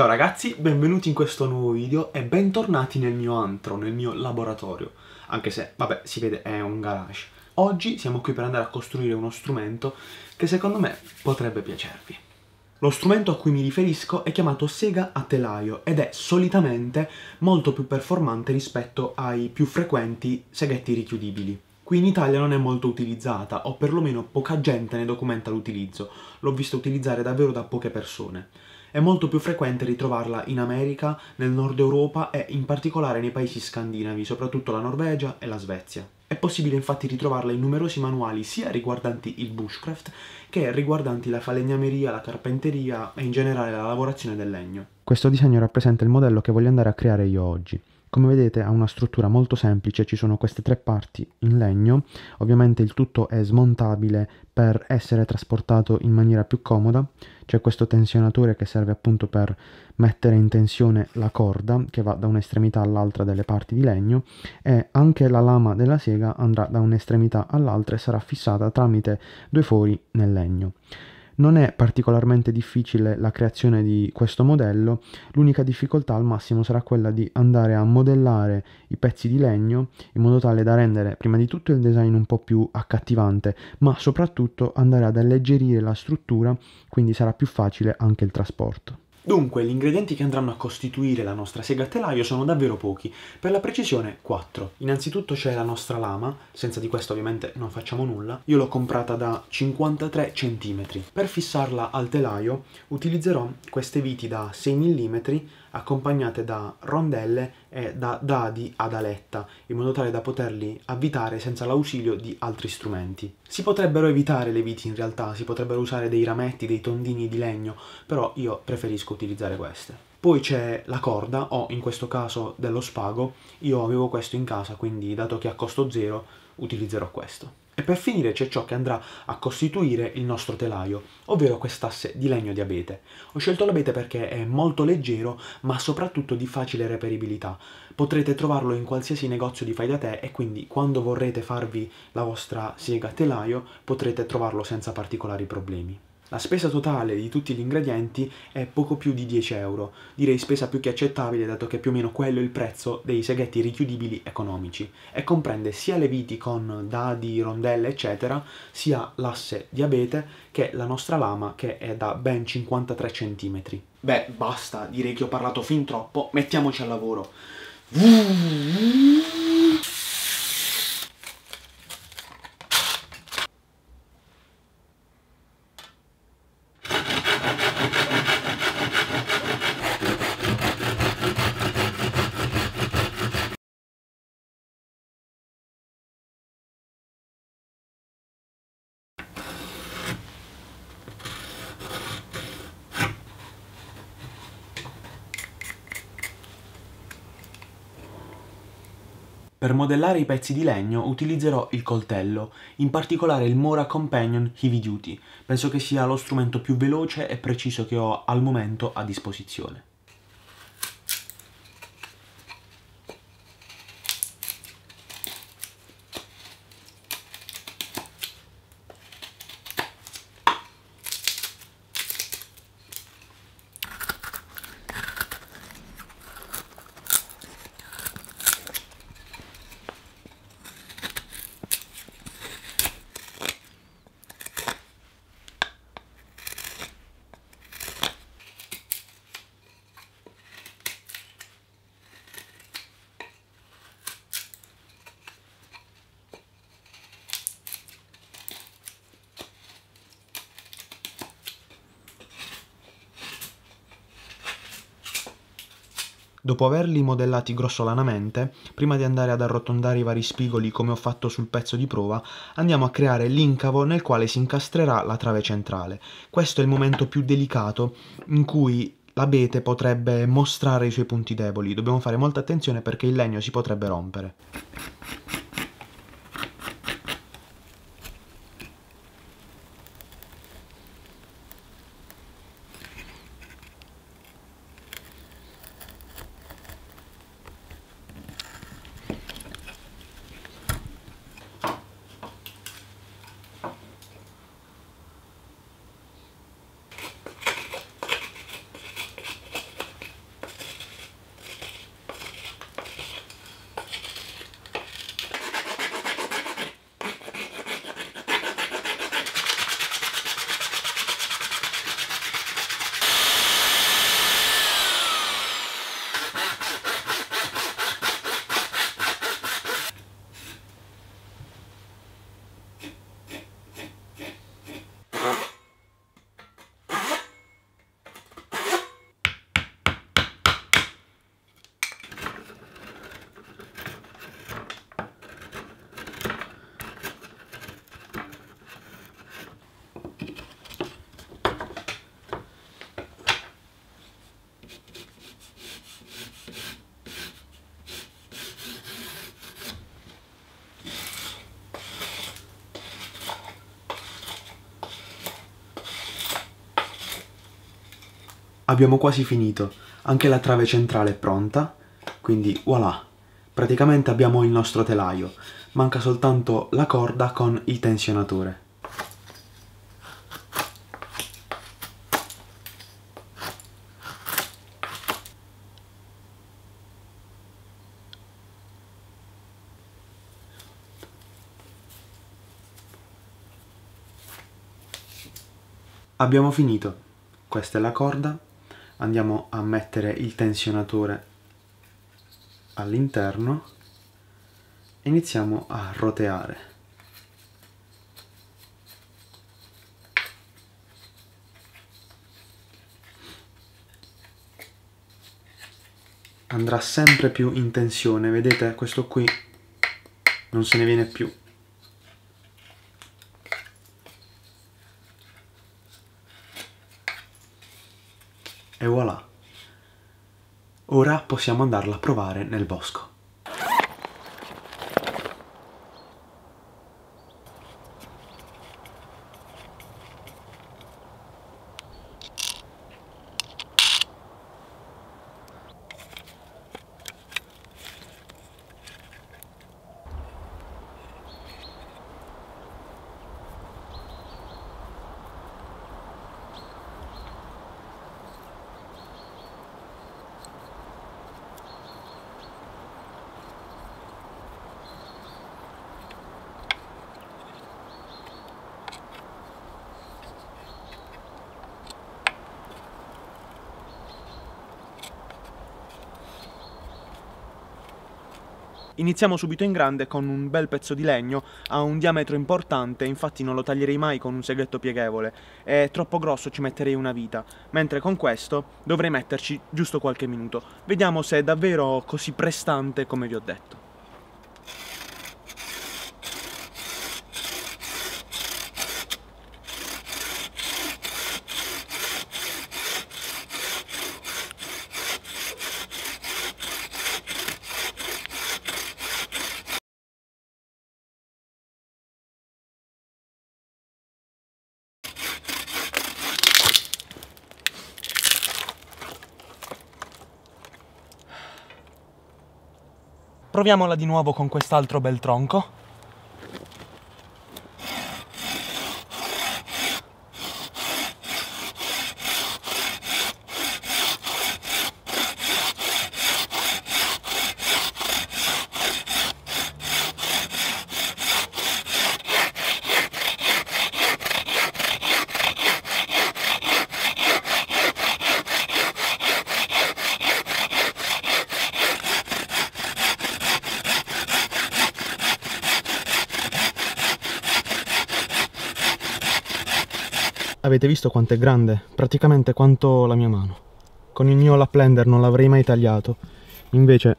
Ciao ragazzi, benvenuti in questo nuovo video e bentornati nel mio antro, nel mio laboratorio, anche se, vabbè, si vede è un garage. Oggi siamo qui per andare a costruire uno strumento che secondo me potrebbe piacervi. Lo strumento a cui mi riferisco è chiamato sega a telaio ed è solitamente molto più performante rispetto ai più frequenti seghetti richiudibili. Qui in Italia non è molto utilizzata, o perlomeno poca gente ne documenta l'utilizzo, l'ho visto utilizzare davvero da poche persone. È molto più frequente ritrovarla in America, nel nord Europa e in particolare nei paesi scandinavi, soprattutto la Norvegia e la Svezia. È possibile infatti ritrovarla in numerosi manuali sia riguardanti il bushcraft che riguardanti la falegnameria, la carpenteria e in generale la lavorazione del legno. Questo disegno rappresenta il modello che voglio andare a creare io oggi. Come vedete ha una struttura molto semplice, ci sono queste tre parti in legno, ovviamente il tutto è smontabile per essere trasportato in maniera più comoda, c'è questo tensionatore che serve appunto per mettere in tensione la corda che va da un'estremità all'altra delle parti di legno e anche la lama della sega andrà da un'estremità all'altra e sarà fissata tramite due fori nel legno. Non è particolarmente difficile la creazione di questo modello, l'unica difficoltà al massimo sarà quella di andare a modellare i pezzi di legno in modo tale da rendere prima di tutto il design un po' più accattivante, ma soprattutto andare ad alleggerire la struttura, quindi sarà più facile anche il trasporto. Dunque, gli ingredienti che andranno a costituire la nostra sega a telaio sono davvero pochi, per la precisione 4. Innanzitutto c'è la nostra lama, senza di questo ovviamente non facciamo nulla, io l'ho comprata da 53 cm. Per fissarla al telaio utilizzerò queste viti da 6 mm accompagnate da rondelle è da dadi ad aletta, in modo tale da poterli avvitare senza l'ausilio di altri strumenti. Si potrebbero evitare le viti in realtà, si potrebbero usare dei rametti, dei tondini di legno, però io preferisco utilizzare queste. Poi c'è la corda, o in questo caso dello spago, io avevo questo in casa, quindi dato che è a costo zero utilizzerò questo. E per finire c'è ciò che andrà a costituire il nostro telaio, ovvero quest'asse di legno di abete. Ho scelto l'abete perché è molto leggero, ma soprattutto di facile reperibilità. Potrete trovarlo in qualsiasi negozio di fai da te e quindi quando vorrete farvi la vostra siega telaio potrete trovarlo senza particolari problemi. La spesa totale di tutti gli ingredienti è poco più di 10 euro, direi spesa più che accettabile dato che è più o meno quello è il prezzo dei seghetti richiudibili economici e comprende sia le viti con dadi, rondelle eccetera, sia l'asse diabete che la nostra lama che è da ben 53 cm. Beh, basta, direi che ho parlato fin troppo, mettiamoci al lavoro. Per modellare i pezzi di legno utilizzerò il coltello, in particolare il Mora Companion Heavy Duty, penso che sia lo strumento più veloce e preciso che ho al momento a disposizione. Dopo averli modellati grossolanamente, prima di andare ad arrotondare i vari spigoli come ho fatto sul pezzo di prova, andiamo a creare l'incavo nel quale si incastrerà la trave centrale. Questo è il momento più delicato in cui l'abete potrebbe mostrare i suoi punti deboli. Dobbiamo fare molta attenzione perché il legno si potrebbe rompere. Abbiamo quasi finito, anche la trave centrale è pronta, quindi voilà, praticamente abbiamo il nostro telaio, manca soltanto la corda con il tensionatore. Abbiamo finito. Questa è la corda, andiamo a mettere il tensionatore all'interno e iniziamo a roteare. andrà sempre più in tensione vedete questo qui non se ne viene più possiamo andarla a provare nel bosco. Iniziamo subito in grande con un bel pezzo di legno, ha un diametro importante, infatti non lo taglierei mai con un seghetto pieghevole, è troppo grosso ci metterei una vita, mentre con questo dovrei metterci giusto qualche minuto. Vediamo se è davvero così prestante come vi ho detto. Proviamola di nuovo con quest'altro bel tronco. Avete visto quanto è grande? Praticamente quanto la mia mano. Con il mio Laplander non l'avrei mai tagliato, invece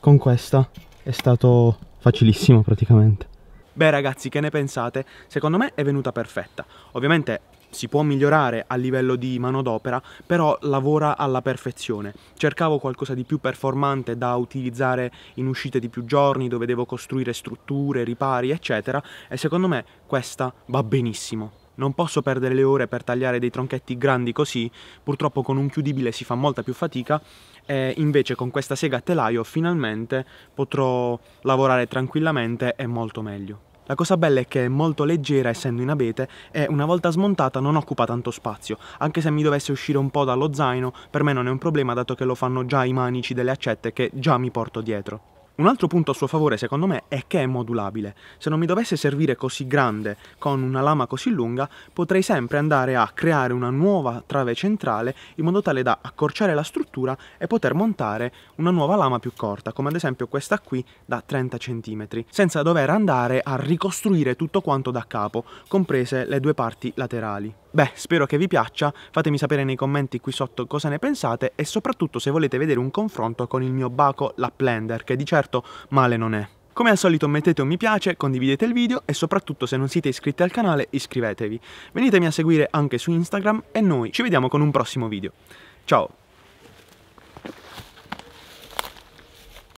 con questa è stato facilissimo praticamente. Beh ragazzi, che ne pensate? Secondo me è venuta perfetta. Ovviamente si può migliorare a livello di manodopera, però lavora alla perfezione. Cercavo qualcosa di più performante da utilizzare in uscite di più giorni, dove devo costruire strutture, ripari, eccetera, e secondo me questa va benissimo. Non posso perdere le ore per tagliare dei tronchetti grandi così, purtroppo con un chiudibile si fa molta più fatica, e invece con questa sega a telaio finalmente potrò lavorare tranquillamente e molto meglio. La cosa bella è che è molto leggera essendo in abete e una volta smontata non occupa tanto spazio, anche se mi dovesse uscire un po' dallo zaino per me non è un problema dato che lo fanno già i manici delle accette che già mi porto dietro. Un altro punto a suo favore, secondo me, è che è modulabile. Se non mi dovesse servire così grande, con una lama così lunga, potrei sempre andare a creare una nuova trave centrale in modo tale da accorciare la struttura e poter montare una nuova lama più corta, come ad esempio questa qui da 30 cm, senza dover andare a ricostruire tutto quanto da capo, comprese le due parti laterali. Beh, spero che vi piaccia, fatemi sapere nei commenti qui sotto cosa ne pensate e soprattutto se volete vedere un confronto con il mio Baco Laplander, che di certo male non è. Come al solito mettete un mi piace, condividete il video e soprattutto se non siete iscritti al canale iscrivetevi. Venitemi a seguire anche su Instagram e noi ci vediamo con un prossimo video. Ciao!